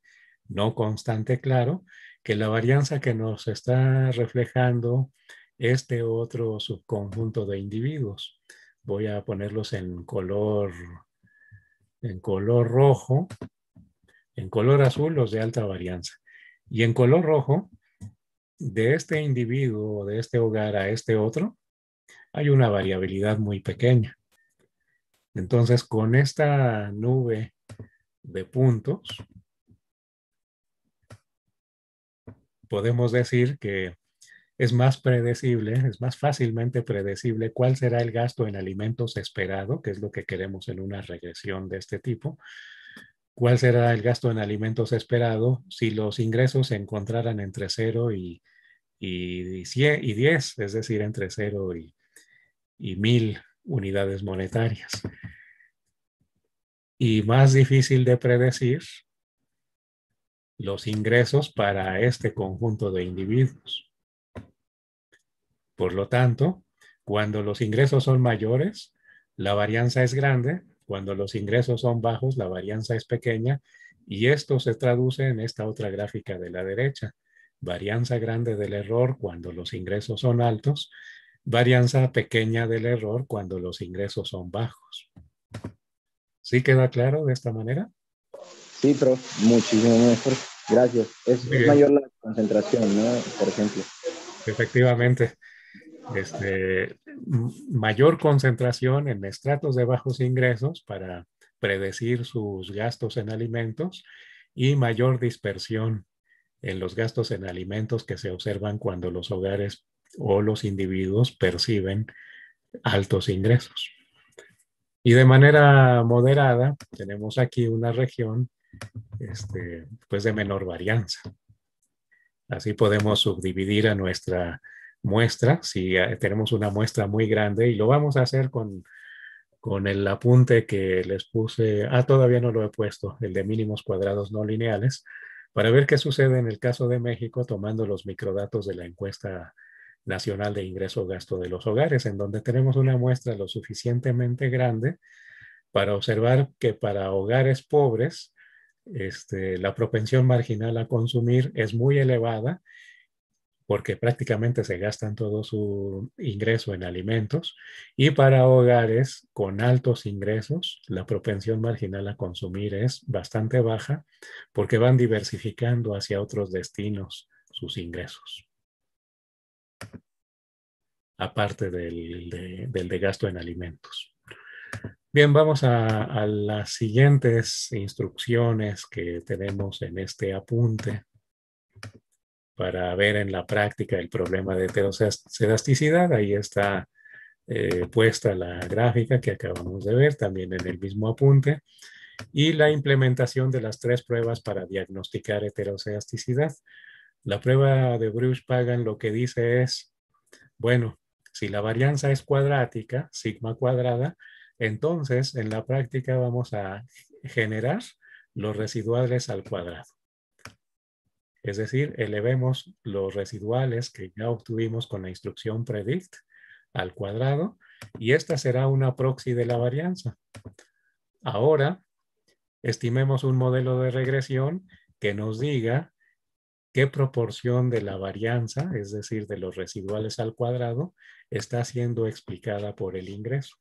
no constante, claro, que la varianza que nos está reflejando este otro subconjunto de individuos. Voy a ponerlos en color en color rojo, en color azul los de alta varianza. Y en color rojo, de este individuo, de este hogar a este otro, hay una variabilidad muy pequeña. Entonces, con esta nube de puntos, podemos decir que es más predecible, es más fácilmente predecible cuál será el gasto en alimentos esperado, que es lo que queremos en una regresión de este tipo. ¿Cuál será el gasto en alimentos esperado si los ingresos se encontraran entre 0 y, y, 10, es decir, entre 0 y, y 1000 unidades monetarias? Y más difícil de predecir los ingresos para este conjunto de individuos por lo tanto, cuando los ingresos son mayores, la varianza es grande, cuando los ingresos son bajos, la varianza es pequeña, y esto se traduce en esta otra gráfica de la derecha. Varianza grande del error cuando los ingresos son altos, varianza pequeña del error cuando los ingresos son bajos. ¿Sí queda claro de esta manera? Sí, pero muchísimo mejor. Gracias. Es, es mayor la concentración, ¿no? Por ejemplo. Efectivamente este, mayor concentración en estratos de bajos ingresos para predecir sus gastos en alimentos y mayor dispersión en los gastos en alimentos que se observan cuando los hogares o los individuos perciben altos ingresos. Y de manera moderada, tenemos aquí una región este, pues de menor varianza. Así podemos subdividir a nuestra muestra, si eh, tenemos una muestra muy grande, y lo vamos a hacer con, el apunte que les puse, ah, todavía no lo he puesto, el de mínimos cuadrados no lineales, para ver qué sucede en el caso de México tomando los microdatos de la encuesta nacional de ingreso gasto de los hogares, en donde tenemos una muestra lo suficientemente grande para observar que para hogares pobres, este, la propensión marginal a consumir es muy elevada porque prácticamente se gastan todo su ingreso en alimentos, y para hogares con altos ingresos, la propensión marginal a consumir es bastante baja porque van diversificando hacia otros destinos sus ingresos, aparte del de, gasto en alimentos. Bien, vamos a las siguientes instrucciones que tenemos en este apunte para ver en la práctica el problema de heterosedasticidad. Ahí está eh, puesta la gráfica que acabamos de ver, también en el mismo apunte, y la implementación de las tres pruebas para diagnosticar heterosedasticidad. La prueba de Bruce-Pagan lo que dice es, bueno, si la varianza es cuadrática, sigma cuadrada, entonces en la práctica vamos a generar los residuales al cuadrado. Es decir, elevemos los residuales que ya obtuvimos con la instrucción predict al cuadrado y esta será una proxy de la varianza. Ahora, estimemos un modelo de regresión que nos diga qué proporción de la varianza, es decir, de los residuales al cuadrado, está siendo explicada por el ingreso.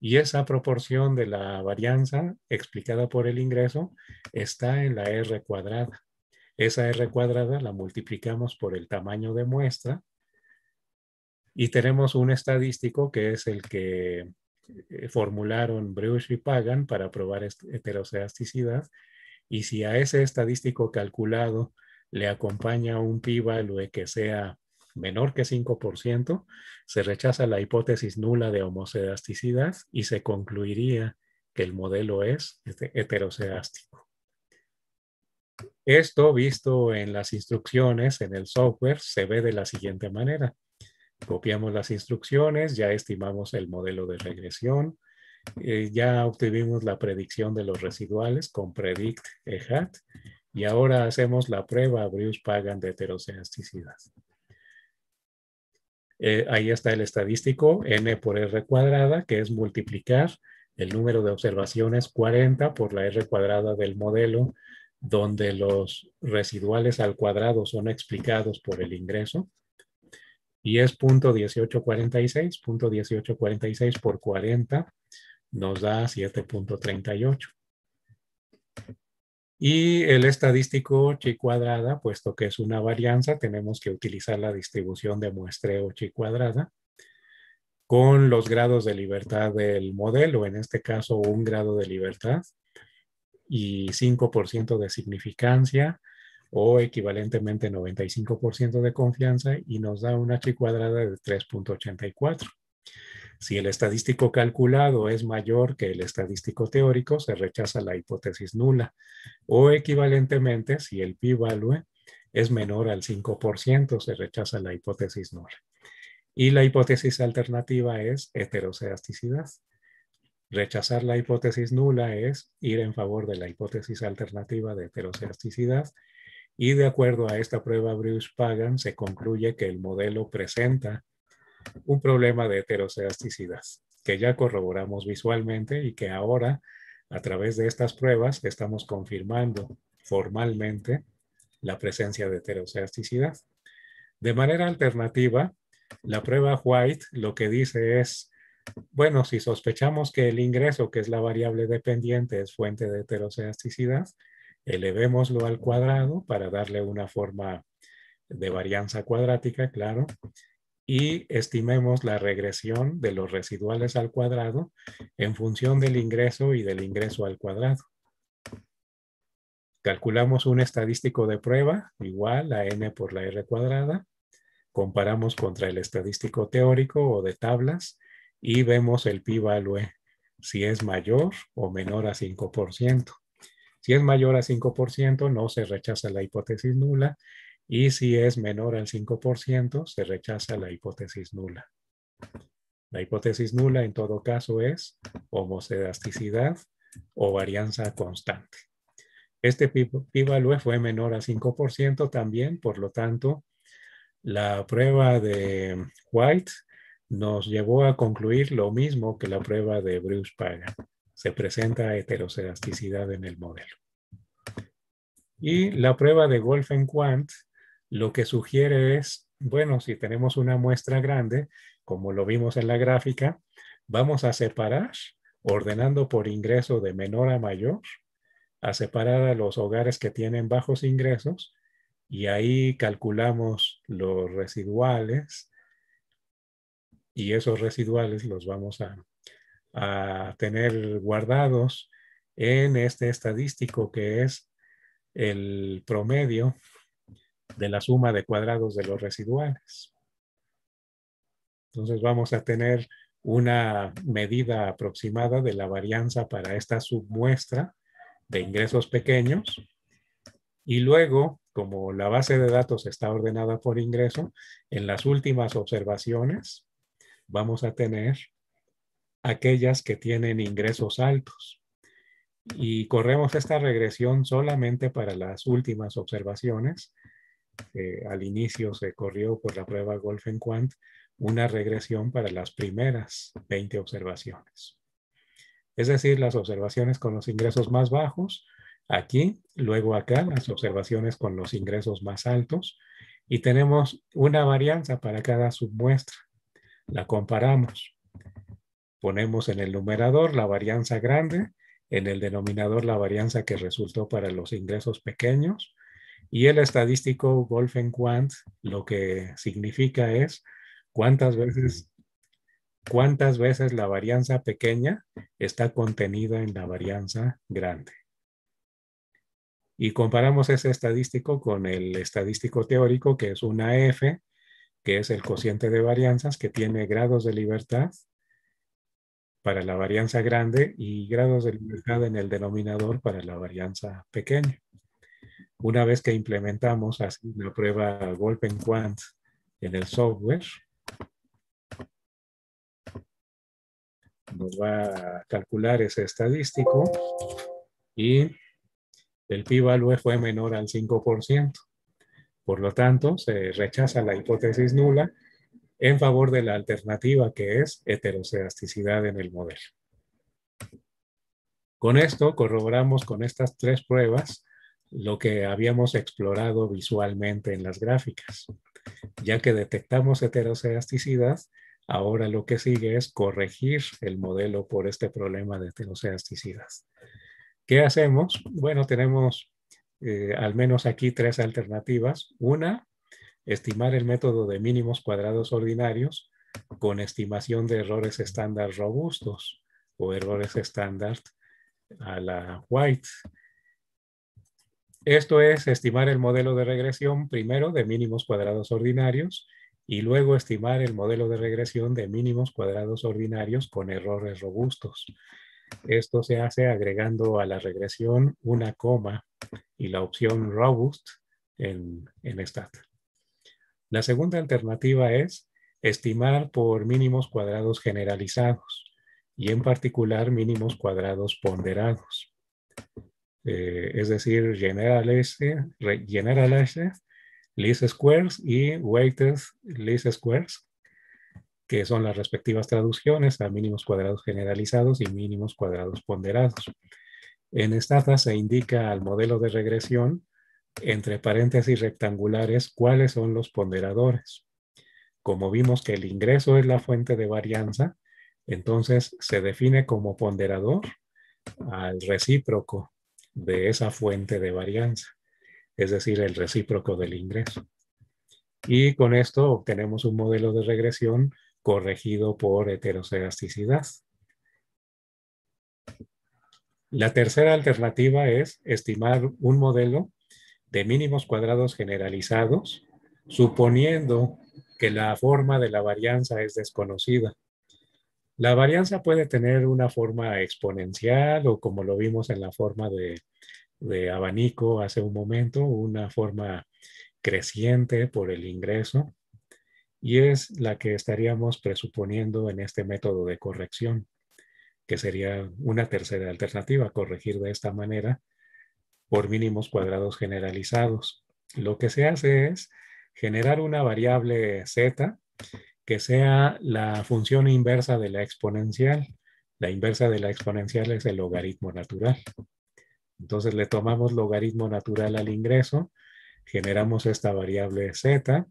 Y esa proporción de la varianza explicada por el ingreso está en la R cuadrada. Esa R cuadrada la multiplicamos por el tamaño de muestra y tenemos un estadístico que es el que eh, eh, formularon Breusch y Pagan para probar heteroseasticidad Y si a ese estadístico calculado le acompaña un p-value que sea menor que 5%, se rechaza la hipótesis nula de homocedasticidad y se concluiría que el modelo es este, heteroseástico. Esto visto en las instrucciones en el software se ve de la siguiente manera. Copiamos las instrucciones, ya estimamos el modelo de regresión, eh, ya obtuvimos la predicción de los residuales con predict HAT, y ahora hacemos la prueba Bruce-Pagan de heteroceasticidad. Eh, ahí está el estadístico n por r cuadrada, que es multiplicar el número de observaciones 40 por la r cuadrada del modelo donde los residuales al cuadrado son explicados por el ingreso. Y es punto 0.1846 por 40 nos da 7.38. Y el estadístico chi cuadrada, puesto que es una varianza, tenemos que utilizar la distribución de muestreo chi cuadrada con los grados de libertad del modelo, en este caso un grado de libertad, y 5% de significancia o equivalentemente 95% de confianza y nos da una chi cuadrada de 3.84. Si el estadístico calculado es mayor que el estadístico teórico, se rechaza la hipótesis nula. O equivalentemente, si el p-value es menor al 5%, se rechaza la hipótesis nula. Y la hipótesis alternativa es heteroceasticidad. Rechazar la hipótesis nula es ir en favor de la hipótesis alternativa de heteroseasticidad y de acuerdo a esta prueba Bruce-Pagan se concluye que el modelo presenta un problema de heteroseasticidad que ya corroboramos visualmente y que ahora a través de estas pruebas estamos confirmando formalmente la presencia de heteroseasticidad. De manera alternativa, la prueba White lo que dice es bueno, si sospechamos que el ingreso, que es la variable dependiente, es fuente de heteroseasticidad, elevémoslo al cuadrado para darle una forma de varianza cuadrática, claro, y estimemos la regresión de los residuales al cuadrado en función del ingreso y del ingreso al cuadrado. Calculamos un estadístico de prueba igual a n por la r cuadrada, comparamos contra el estadístico teórico o de tablas y vemos el p-value si es mayor o menor a 5%. Si es mayor a 5%, no se rechaza la hipótesis nula y si es menor al 5%, se rechaza la hipótesis nula. La hipótesis nula en todo caso es homocedasticidad o varianza constante. Este p-value fue menor a 5% también, por lo tanto, la prueba de White nos llevó a concluir lo mismo que la prueba de Bruce Pagan. Se presenta heteroelasticidad en el modelo. Y la prueba de Wolfen-Quant lo que sugiere es, bueno, si tenemos una muestra grande, como lo vimos en la gráfica, vamos a separar, ordenando por ingreso de menor a mayor, a separar a los hogares que tienen bajos ingresos y ahí calculamos los residuales, y esos residuales los vamos a, tener guardados en este estadístico que es el promedio de la suma de cuadrados de los residuales. Entonces vamos a tener una medida aproximada de la varianza para esta submuestra de ingresos pequeños. Y luego, como la base de datos está ordenada por ingreso, en las últimas observaciones vamos a tener aquellas que tienen ingresos altos. Y corremos esta regresión solamente para las últimas observaciones. Eh, al inicio se corrió por la prueba Golf en Quant una regresión para las primeras 20 observaciones. Es decir, las observaciones con los ingresos más bajos, aquí, luego acá, las observaciones con los ingresos más altos, y tenemos una varianza para cada submuestra. La comparamos. Ponemos en el numerador la varianza grande, en el denominador la varianza que resultó para los ingresos pequeños y el estadístico Wolfenquant Quant lo que significa es cuántas veces cuántas veces la varianza pequeña está contenida en la varianza grande. Y comparamos ese estadístico con el estadístico teórico, que es una F, que es el cociente de varianzas, que tiene grados de libertad para la varianza grande y grados de libertad en el denominador para la varianza pequeña. Una vez que implementamos así la prueba Quant en el software, nos va a calcular ese estadístico y el p-value fue menor al 5%. Por lo tanto, se rechaza la hipótesis nula en favor de la alternativa que es heteroceasticidad en el modelo. Con esto corroboramos con estas tres pruebas lo que habíamos explorado visualmente en las gráficas. Ya que detectamos heteroseasticidad, ahora lo que sigue es corregir el modelo por este problema de heteroseasticidad. ¿Qué hacemos? Bueno, tenemos eh, al menos aquí tres alternativas. Una, estimar el método de mínimos cuadrados ordinarios con estimación de errores estándar robustos o errores estándar a la White. Esto es estimar el modelo de regresión primero de mínimos cuadrados ordinarios y luego estimar el modelo de regresión de mínimos cuadrados ordinarios con errores robustos. Esto se hace agregando a la regresión una coma y la opción robust en, en stat. La segunda alternativa es estimar por mínimos cuadrados generalizados y en particular mínimos cuadrados ponderados. Eh, es decir, generalize, generalize least squares y weighted least squares que son las respectivas traducciones a mínimos cuadrados generalizados y mínimos cuadrados ponderados. En esta tasa se indica al modelo de regresión, entre paréntesis rectangulares, cuáles son los ponderadores. Como vimos que el ingreso es la fuente de varianza, entonces se define como ponderador al recíproco de esa fuente de varianza, es decir, el recíproco del ingreso. Y con esto obtenemos un modelo de regresión corregido por heterosegasticidad. La tercera alternativa es estimar un modelo de mínimos cuadrados generalizados, suponiendo que la forma de la varianza es desconocida. La varianza puede tener una forma exponencial o como lo vimos en la forma de abanico hace un momento, una forma creciente por el ingreso y es la que estaríamos presuponiendo en este método de corrección, que sería una tercera alternativa, corregir de esta manera por mínimos cuadrados generalizados. Lo que se hace es generar una variable z que sea la función inversa de la exponencial. La inversa de la exponencial es el logaritmo natural. Entonces le tomamos logaritmo natural al ingreso, generamos esta variable z,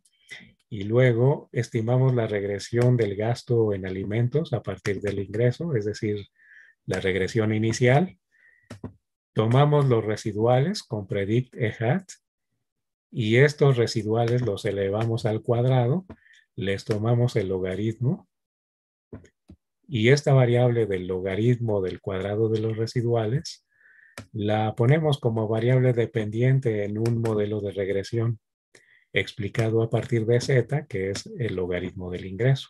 y luego estimamos la regresión del gasto en alimentos a partir del ingreso, es decir, la regresión inicial. Tomamos los residuales con predict EHAT y estos residuales los elevamos al cuadrado, les tomamos el logaritmo y esta variable del logaritmo del cuadrado de los residuales la ponemos como variable dependiente en un modelo de regresión explicado a partir de z, que es el logaritmo del ingreso.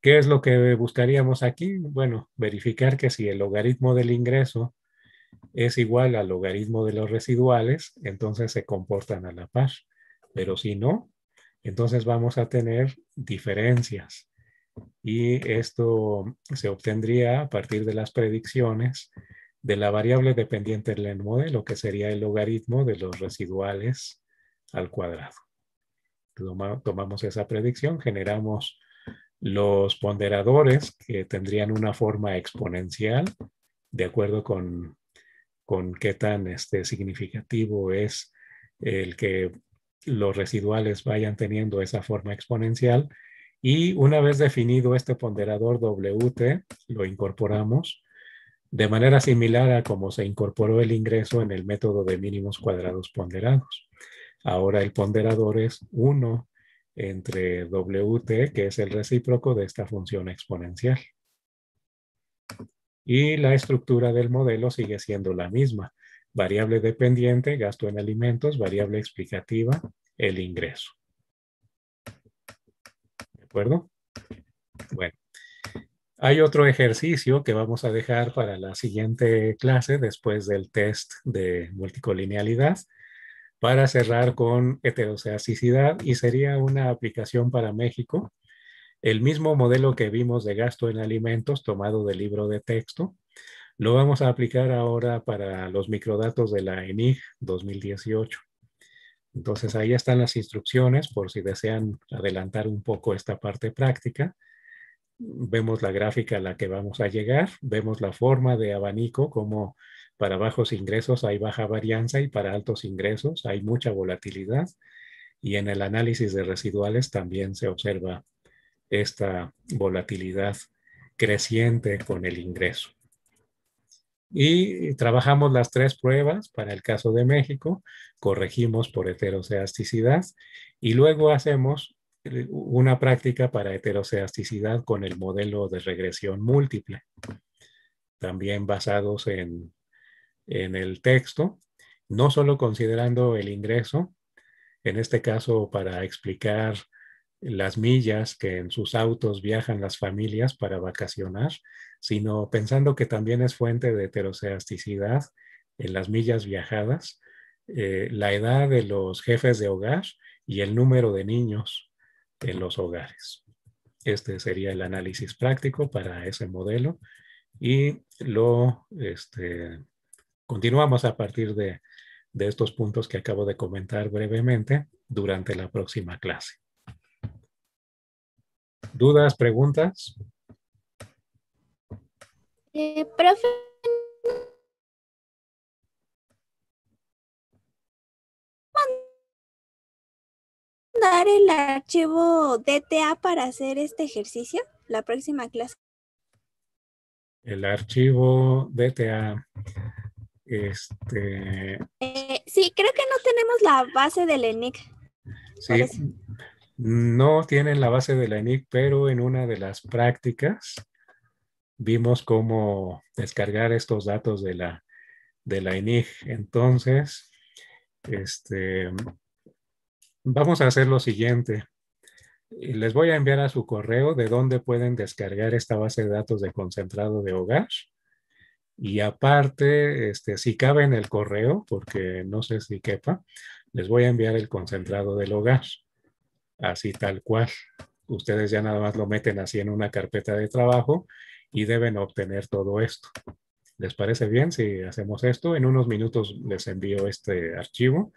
¿Qué es lo que buscaríamos aquí? Bueno, verificar que si el logaritmo del ingreso es igual al logaritmo de los residuales, entonces se comportan a la par. Pero si no, entonces vamos a tener diferencias. Y esto se obtendría a partir de las predicciones de la variable dependiente del modelo, que sería el logaritmo de los residuales al cuadrado. Tomamos esa predicción, generamos los ponderadores que tendrían una forma exponencial de acuerdo con, con qué tan este, significativo es el que los residuales vayan teniendo esa forma exponencial. Y una vez definido este ponderador WT, lo incorporamos de manera similar a como se incorporó el ingreso en el método de mínimos cuadrados ponderados. Ahora el ponderador es 1 entre WT, que es el recíproco de esta función exponencial. Y la estructura del modelo sigue siendo la misma. Variable dependiente, gasto en alimentos, variable explicativa, el ingreso. ¿De acuerdo? Bueno, hay otro ejercicio que vamos a dejar para la siguiente clase después del test de multicolinealidad para cerrar con heteroceasticidad y sería una aplicación para México. El mismo modelo que vimos de gasto en alimentos tomado del libro de texto, lo vamos a aplicar ahora para los microdatos de la ENIG 2018. Entonces ahí están las instrucciones por si desean adelantar un poco esta parte práctica vemos la gráfica a la que vamos a llegar, vemos la forma de abanico, como para bajos ingresos hay baja varianza y para altos ingresos hay mucha volatilidad. Y en el análisis de residuales también se observa esta volatilidad creciente con el ingreso. Y trabajamos las tres pruebas para el caso de México, corregimos por heteroseasticidad y luego hacemos una práctica para heteroseasticidad con el modelo de regresión múltiple, también basados en, el texto, no solo considerando el ingreso, en este caso para explicar las millas que en sus autos viajan las familias para vacacionar, sino pensando que también es fuente de heteroseasticidad en las millas viajadas, eh, la edad de los jefes de hogar y el número de niños en los hogares. Este sería el análisis práctico para ese modelo y lo este, continuamos a partir de, de estos puntos que acabo de comentar brevemente durante la próxima clase. ¿Dudas, preguntas? Eh, profe, dar el archivo DTA para hacer este ejercicio la próxima clase? El archivo DTA. Este. Eh, sí, creo que no tenemos la base del ENIC. Sí, no tienen la base de la ENIC, pero en una de las prácticas vimos cómo descargar estos datos de la, de la ENIC. Entonces, este, Vamos a hacer lo siguiente. Les voy a enviar a su correo de dónde pueden descargar esta base de datos de concentrado de hogar. Y aparte, este, si cabe en el correo, porque no sé si quepa, les voy a enviar el concentrado del hogar, así tal cual. Ustedes ya nada más lo meten así en una carpeta de trabajo y deben obtener todo esto. ¿Les parece bien si hacemos esto? En unos minutos les envío este archivo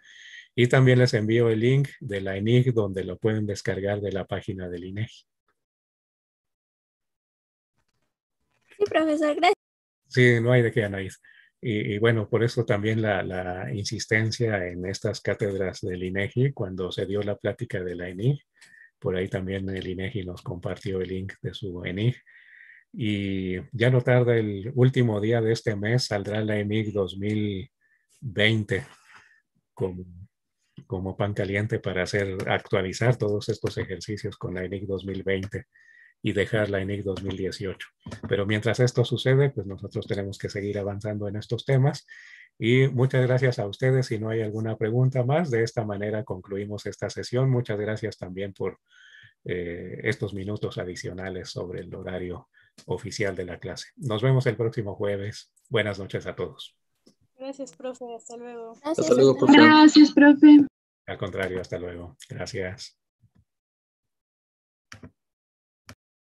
y también les envío el link de la ENIG donde lo pueden descargar de la página del INEGI. E sí, profesor, gracias. Sí, no hay de qué, Anaís. Y, bueno, por eso también la, la, insistencia en estas cátedras del INEGI e cuando se dio la plática de la ENIG. Por ahí también el INEGI e nos compartió el link de su ENIG. Y ya no tarda el último día de este mes, saldrá la ENIG 2020 con como pan caliente para hacer actualizar todos estos ejercicios con la ENIC 2020 y dejar la ENIC 2018. Pero mientras esto sucede, pues nosotros tenemos que seguir avanzando en estos temas. Y muchas gracias a ustedes. Si no hay alguna pregunta más, de esta manera concluimos esta sesión. Muchas gracias también por eh, estos minutos adicionales sobre el horario oficial de la clase. Nos vemos el próximo jueves. Buenas noches a todos. Gracias, profe. Hasta luego. Hasta luego, profe. Gracias, profe. Al contrario, hasta luego. Gracias.